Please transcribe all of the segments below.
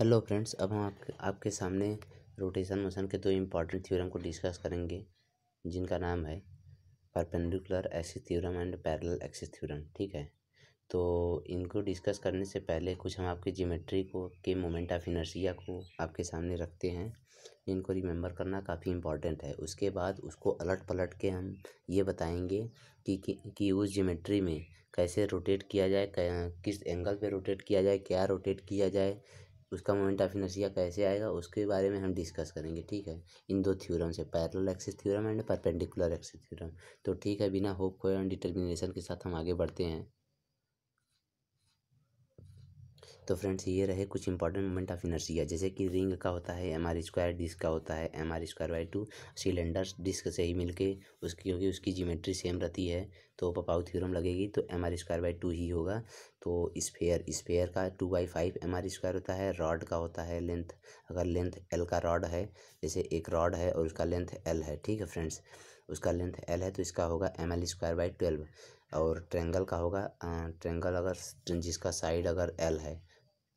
hello friends अब हम आपके आपके सामने रोटेशन मोशन के दो इम्पॉर्टेंट थ्योरम को डिस्कस करेंगे जिनका नाम है perpendicular axis theorem and parallel axis theorem ठीक है तो इनको डिस्कस करने से पहले कुछ हम आपके जीमेट्री को के मोमेंट ऑफ इनर्शिया को आपके सामने रखते हैं इनको रिमेंबर करना काफ़ी इम्पॉर्टेंट है उसके बाद उसको अलट पलट के हम ये बताएंगे कि कि, कि उस जीमेट्री में कैसे रोटेट किया जाए किस एंगल पे रोटेट किया जाए क्या रोटेट किया जाए उसका मोमेंट ऑफ इनर्जिया कैसे आएगा उसके बारे में हम डिस्कस करेंगे ठीक है इन दो थ्योरम से parallel axis theorem and perpendicular axis theorem तो ठीक है बिना होप खोए एंड डिटर्मिनेशन के साथ हम आगे बढ़ते हैं तो फ्रेंड्स ये रहे कुछ इंपॉर्टेंट मोमेंट ऑफ इनर्सिया जैसे कि रिंग का होता है एम आर स्क्वायर डिस्क का होता है M R square by two cylinder disc से ही मिलके उसकी क्योंकि उसकी जीमेट्री सेम रहती है तो पपाऊ थ्योरम लगेगी तो M R square by two ही होगा तो स्पेयर स्पेयर का two by five M R square होता है रॉड का होता है लेंथ अगर लेंथ एल का रॉड है जैसे एक रॉड है और उसका लेंथ एल है ठीक है फ्रेंड्स उसका लेंथ एल है तो इसका होगा M L square by twelve और ट्रेंगल का होगा ट्रेंगल अगर जिसका साइड अगर एल है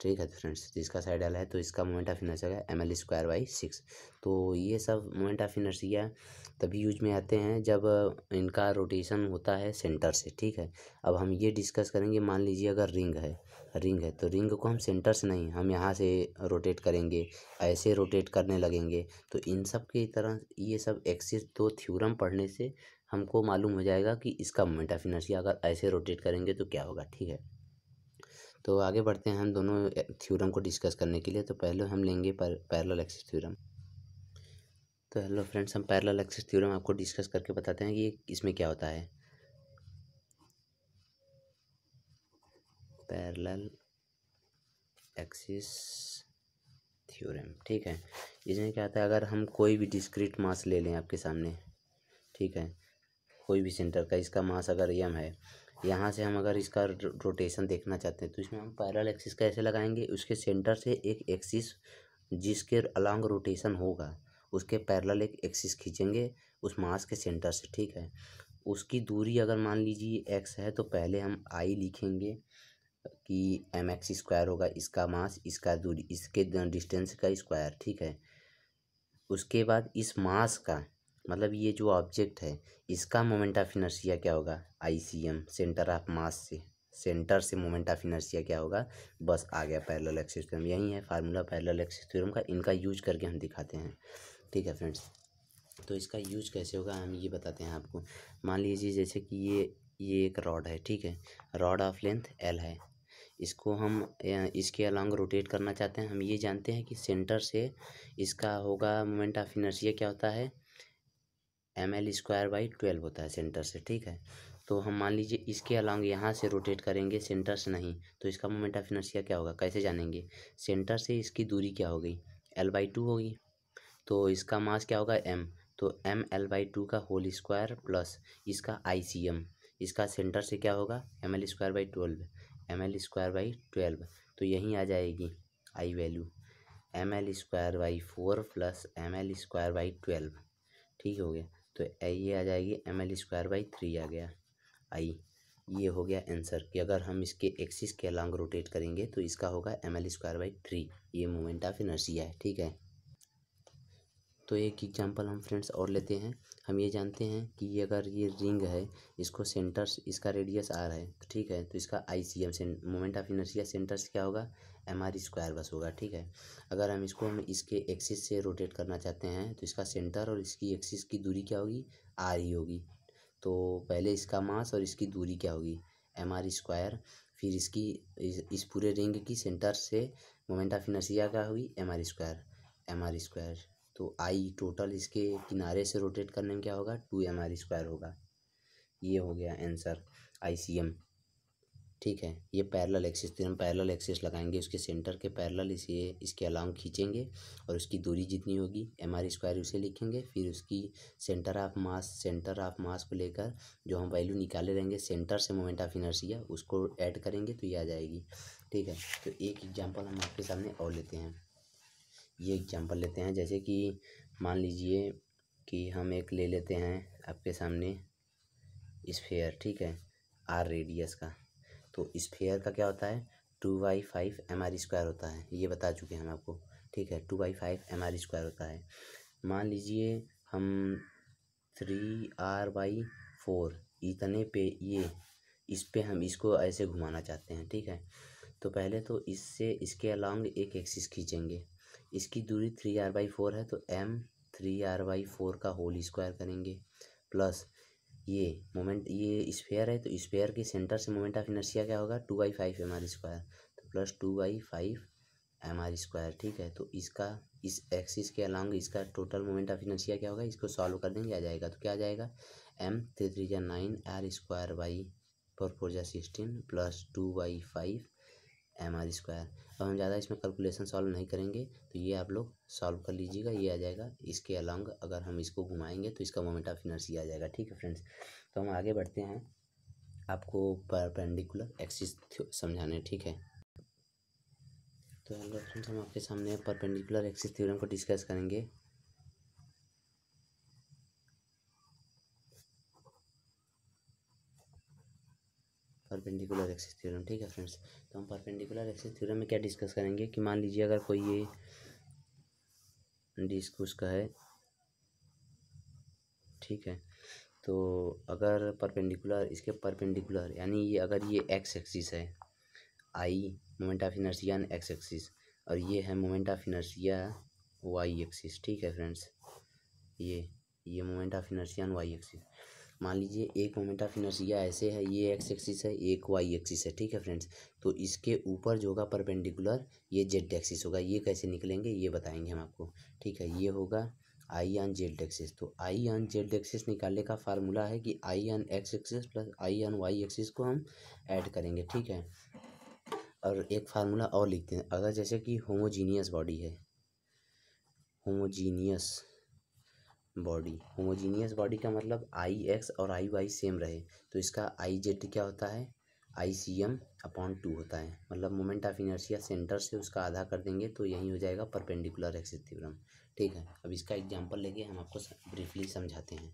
ठीक है फ्रेंड्स जिसका साइड एल है तो इसका मोमेंट ऑफ इनर्सिया होगा M L square by six तो ये सब मोमेंट ऑफ इनर्सिया तभी यूज में आते हैं जब इनका रोटेशन होता है सेंटर से ठीक है अब हम ये डिस्कस करेंगे मान लीजिए अगर रिंग है रिंग है तो रिंग को हम सेंटर से नहीं हम यहाँ से रोटेट करेंगे ऐसे रोटेट करने लगेंगे तो इन सब की तरह ये सब एक्सिस दो थ्यूरम पढ़ने से हमको मालूम हो जाएगा कि इसका मोमेंट ऑफ इनर्सिया अगर ऐसे रोटेट करेंगे तो क्या होगा ठीक है तो आगे बढ़ते हैं हम दोनों थ्योरम को डिस्कस करने के लिए तो पहले हम लेंगे पैरल एक्सिस थ्योरम तो हेलो फ्रेंड्स हम पैरल एक्सिस थ्योरम आपको डिस्कस करके बताते हैं कि इसमें क्या होता है पैरल एक्सिस थ्योरम ठीक है इसमें क्या होता है अगर हम कोई भी डिस्क्रीट मास ले लें आपके सामने ठीक है कोई भी सेंटर का इसका मास अगर यम है यहाँ से हम अगर इसका रोटेशन देखना चाहते हैं तो इसमें हम पैरल एक्सिस कैसे लगाएंगे उसके सेंटर से एक एक्सिस जिसके अलॉन्ग रोटेशन होगा उसके पैरल एक एक्सिस खींचेंगे उस मास के सेंटर से ठीक है उसकी दूरी अगर मान लीजिए एक्स है तो पहले हम आई लिखेंगे कि एम एक्स स्क्वायर होगा इसका मास इसका दूरी इसके डिस्टेंस का स्क्वायर ठीक है उसके बाद इस मास का मतलब ये जो ऑब्जेक्ट है इसका मोमेंट ऑफ इनर्शिया क्या होगा I C M centre of mass से सेंटर से मोमेंट ऑफ इनर्शिया क्या होगा बस आ गया पैरेलल एक्सिस थ्योरम यही है फार्मूला पैरेलल एक्सिस थ्योरम का इनका यूज करके हम दिखाते हैं ठीक है फ्रेंड्स तो इसका यूज कैसे होगा हम ये बताते हैं आपको मान लीजिए जैसे कि ये ये एक रॉड है ठीक है रॉड ऑफ लेंथ एल है इसको हम इसके अलॉन्ग रोटेट करना चाहते हैं हम ये जानते हैं कि सेंटर से इसका होगा मोमेंट ऑफ इनर्शिया क्या होता है M L square by twelve होता है सेंटर से ठीक है तो हम मान लीजिए इसके अलावा यहाँ से रोटेट करेंगे सेंटर से नहीं तो इसका मोमेंट ऑफ इनर्शिया क्या होगा कैसे जानेंगे सेंटर से इसकी दूरी क्या हो गई एल बाई टू होगी तो इसका मास क्या होगा एम तो एम एल बाई टू का होल स्क्वायर प्लस इसका आई सी एम इसका सेंटर से क्या होगा M L square by twelve M L square by twelve तो यहीं आ जाएगी I value M L square by four plus M L square by twelve ठीक हो गया तो ये आ जाएगी M L square by three आ गया आई ये हो गया आंसर कि अगर हम इसके एक्सिस के अलॉन्ग रोटेट करेंगे तो इसका होगा M L square by three ये मोमेंट ऑफ इनर्जिया है ठीक है तो एक एग्जांपल हम फ्रेंड्स और लेते हैं हम ये जानते हैं कि ये अगर ये रिंग है इसको सेंटर इसका रेडियस आर है तो ठीक है तो इसका I C M moment of inertia centre से क्या होगा एम आर स्क्वायर बस होगा ठीक है अगर हम इसको हम इसके एक्सिस से रोटेट करना चाहते हैं तो इसका सेंटर और इसकी एक्सिस की दूरी क्या होगी आर ही होगी तो पहले इसका मास और इसकी दूरी क्या होगी एम आर स्क्वायर फिर इसकी इस, इस पूरे रिंग की सेंटर से मोमेंट ऑफ इनर्सिया क्या होगी M R square M R square तो आई टोटल इसके किनारे से रोटेट करने में क्या होगा टू एम आर स्क्वायर होगा ये हो गया आंसर आई सी एम ठीक है ये पैरेलल एक्सिस तो हम पैरेलल एक्सिस लगाएंगे उसके सेंटर के पैरेलल इसे इसके अलाउंग खींचेंगे और उसकी दूरी जितनी होगी एम आर स्क्वायर उसे लिखेंगे फिर उसकी centre of mass centre of mass को लेकर जो हम वैल्यू निकाले रहेंगे सेंटर से मोमेंट ऑफ इनर्शिया उसको ऐड करेंगे तो ये आ जाएगी ठीक है तो एक एग्जाम्पल हम आपके सामने और लेते हैं ये एग्जांपल लेते हैं जैसे कि मान लीजिए कि हम एक ले लेते हैं आपके सामने स्फेयर ठीक है आर रेडियस का तो स्फेयर का क्या होता है two by five M R square होता है ये बता चुके हैं हम आपको ठीक है two by five M R square होता है मान लीजिए हम थ्री आर बाई फोर इतने पे ये इस पे हम इसको ऐसे घुमाना चाहते हैं ठीक है तो पहले तो इससे इसके अलॉन्ग एक एक्सिस खींचेंगे इसकी दूरी थ्री आर बाई फोर है तो M three R by four का होल स्क्वायर करेंगे प्लस ये मोमेंट ये स्पेयर है तो स्पेयर के सेंटर से मोमेंट ऑफ इनर्सिया क्या होगा two by five M R square तो plus two by five M R square ठीक है तो इसका इस एक्सिस के अलांग इसका टोटल मोमेंट ऑफ इनर्सिया क्या होगा इसको सॉल्व कर देंगे आ जाएगा तो क्या आ जाएगा एम थ्री थ्री जा nine R square by four four जा sixteen plus two by five M R square तो हम ज़्यादा इसमें कैलकुलेशन सॉल्व नहीं करेंगे तो ये आप लोग सॉल्व कर लीजिएगा ये आ जाएगा इसके अलॉन्ग अगर हम इसको घुमाएंगे तो इसका मोमेंट ऑफ इनर्सी आ जाएगा ठीक है फ्रेंड्स तो हम आगे बढ़ते हैं आपको परपेंडिकुलर एक्सिस समझाने ठीक है तो हेलो फ्रेंड्स हम आपके सामने परपेंडिकुलर एक्सिस थ्योरम को डिस्कस करेंगे परपेंडिकुलर एक्सिस थ्योरम ठीक है फ्रेंड्स तो हम परपेंडिकुलर एक्सिस थ्योरम में क्या डिस्कस करेंगे कि मान लीजिए अगर कोई ये डिस्क उसका है ठीक है तो अगर परपेंडिकुलर इसके परपेंडिकुलर यानी ये अगर ये एक्स एक्सिस है I moment of inertia X axis और ये है moment of inertia Y axis ठीक है फ्रेंड्स ये ये moment of inertia Y axis मान लीजिए एक मोमेंट ऑफ इनर्सिया ऐसे है ये एक्स एक्सिस है एक वाई एक्सिस है ठीक है फ्रेंड्स तो इसके ऊपर जो होगा परपेंडिकुलर ये जेड एक्सिस होगा ये कैसे निकलेंगे ये बताएंगे हम आपको ठीक है ये होगा आई ऑन जेड एक्सिस तो आई ऑन जेड एक्सिस निकालने का फार्मूला है कि I on X axis plus I N Y axis को हम ऐड करेंगे ठीक है और एक फार्मूला और लिखते हैं अगर जैसे कि होमोजीनियस बॉडी है होमोजीनियस बॉडी होमोजीनियस बॉडी का मतलब आई एक्स और आई वाई सेम रहे तो इसका आई जेड क्या होता है I C M upon two होता है मतलब मोमेंट ऑफ इनर्शिया सेंटर से उसका आधा कर देंगे तो यही हो जाएगा परपेंडिकुलर एक्सिस थ्योरम ठीक है अब इसका एग्जांपल लेके हम आपको ब्रीफली समझाते हैं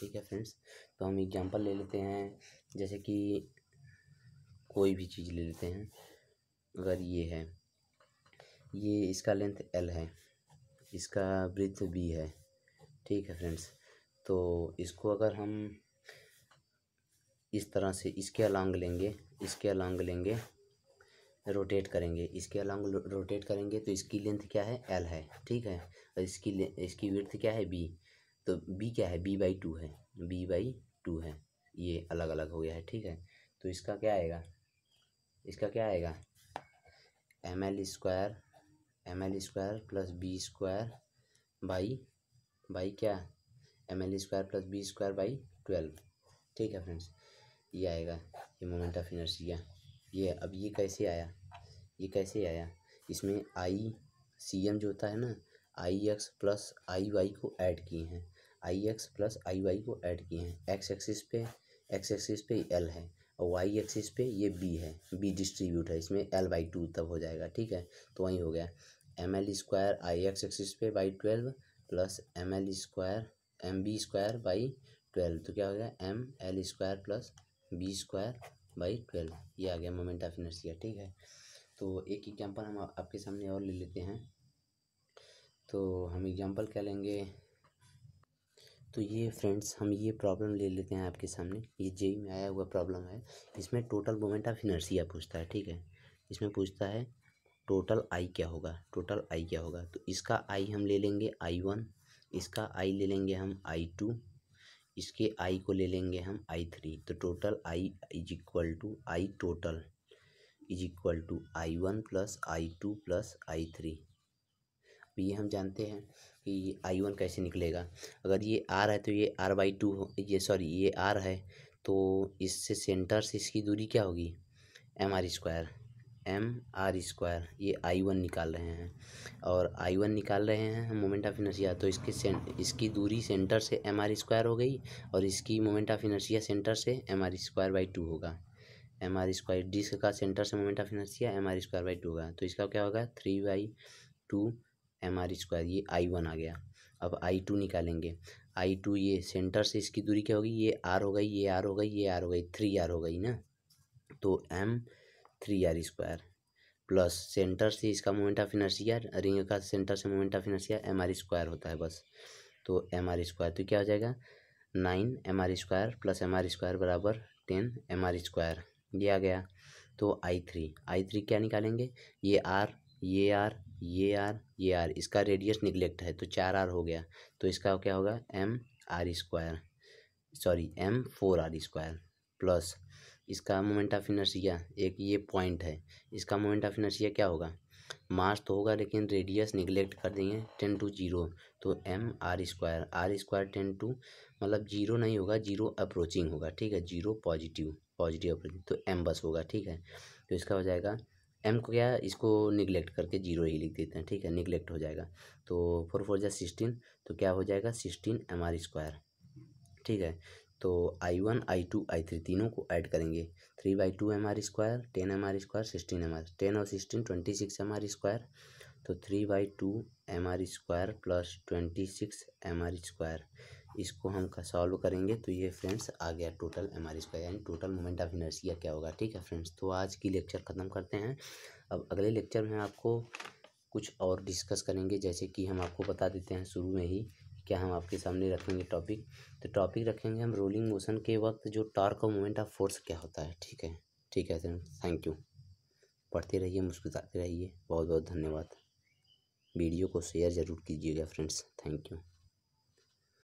ठीक है फ्रेंड्स तो हम एग्जांपल ले लेते हैं जैसे कि कोई भी चीज़ ले लेते हैं अगर ये है ये इसका लेंथ एल है इसका ब्रिथ बी है ठीक है फ्रेंड्स तो इसको अगर हम इस तरह से इसके अलांग लेंगे इसके अलांग लेंगे रोटेट करेंगे इसके अलांग रोटेट करेंगे तो इसकी लेंथ क्या है एल है ठीक है और इसकी इसकी विर्थ क्या है बी तो बी क्या है बी बाई टू है बी बाई टू है ये अलग अलग हो गया है ठीक है तो इसका क्या आएगा इसका क्या आएगा M L square M L square plus B square by by क्या M L square plus B square by twelve ठीक है फ्रेंड्स ये आएगा ये मोमेंट ऑफ इनर्सिया ये अब ये कैसे आया ये कैसे आया इसमें आई सी एम जो होता है ना I X plus I Y को ऐड किए हैं I X plus I Y को ऐड किए हैं एक्स एक्सिस पे एक्स एक्सिस पे एल है और वाई एक्सिस पे ये बी है बी डिस्ट्रीब्यूट है इसमें एल बाई टू तब हो जाएगा ठीक है तो वहीं हो गया M L square I X axis पे by twelve plus M L square M B square by twelve तो क्या हो गया M L square plus B square by twelve ये आ गया मोमेंट ऑफ इनर्सिया ठीक है तो एक एग्जाम्पल हम आपके सामने और ले लेते हैं तो हम एग्जाम्पल क्या लेंगे तो ये फ्रेंड्स हम ये प्रॉब्लम ले लेते हैं आपके सामने ये जे में आया हुआ प्रॉब्लम है इसमें टोटल मोमेंट ऑफ इनर्सिया पूछता है ठीक है इसमें पूछता है टोटल आई क्या होगा टोटल आई क्या होगा तो इसका आई हम ले लेंगे आई वन इसका आई ले लेंगे हम आई टू इसके आई को ले लेंगे हम आई थ्री तो total I is equal to I total is equal to I one plus I two plus I three ये हम जानते हैं कि आई वन कैसे निकलेगा अगर ये आर है तो ये आर बाई टू ये सॉरी ये आर है तो इससे सेंटर से इसकी दूरी क्या होगी M R square M R square ये आई वन निकाल रहे हैं और आई वन निकाल रहे हैं मोमेंट ऑफ इनर्शिया तो इसके इसकी दूरी सेंटर से एम आर स्क्वायर हो गई और इसकी मोमेंट ऑफ इनर्शिया सेंटर से M R square by two होगा एम आर स्क्वायर डिस्क का सेंटर से moment of inertia M R square by two होगा तो इसका क्या होगा three by two M R square ये आई वन आ गया अब आई टू निकालेंगे आई टू ये सेंटर से इसकी दूरी क्या होगी ये आर हो गई ये आर हो गई ये आर हो गई थ्री आर हो गई ना तो M three R square plus centre से इसका मोमेंट ऑफ इनर्सिया रिंग का सेंटर से moment of inertia M R square होता है बस तो एम आर स्क्वायर तो क्या हो जाएगा nine M R square plus M R square बराबर टेन एम आर स्क्वायर ये आ गया तो आई थ्री आई थ्री क्या निकालेंगे ये आर ये आर ये आर ये आर इसका रेडियस निगलेक्ट है तो चार आर हो गया तो इसका क्या होगा M R square sorry M four R square plus इसका मोमेंट ऑफ इनर्सिया एक ये पॉइंट है इसका मोमेंट ऑफ इनर्सिया क्या होगा मास तो होगा लेकिन रेडियस निगलेक्ट कर देंगे टेन टू जीरो तो M R square R square tend to मतलब जीरो नहीं होगा जीरो अप्रोचिंग होगा ठीक है जीरो पॉजिटिव पॉजिटिव अप्रोचिंग तो एम बस होगा ठीक है तो इसका हो जाएगा एम को क्या है इसको निगलेक्ट करके जीरो ही लिख देते हैं ठीक है निगलेक्ट हो जाएगा तो फोर फोर जै सिक्सटीन तो क्या हो जाएगा सिक्सटीन एम आर स्क्वायर ठीक है तो I one I two I three तीनों को ऐड करेंगे three by two M R square ten M R square sixteen M R ten और sixteen twenty six M R square तो three by two M R square plus twenty six M R square इसको हम solve करेंगे तो ये friends आ गया total M R square यानी टोटल मोमेंट ऑफ इनर्सिया क्या होगा ठीक है फ्रेंड्स तो आज की लेक्चर ख़त्म करते हैं अब अगले लेक्चर में आपको कुछ और डिस्कस करेंगे जैसे कि हम आपको बता देते हैं शुरू में ही क्या हम आपके सामने रखेंगे टॉपिक तो टॉपिक रखेंगे हम रोलिंग मोशन के वक्त जो टॉर्क और मोमेंट ऑफ फोर्स क्या होता है ठीक है ठीक है सर थैंक यू पढ़ते रहिए मुस्कुराते रहिए बहुत बहुत धन्यवाद वीडियो को शेयर ज़रूर कीजिएगा फ्रेंड्स थैंक यू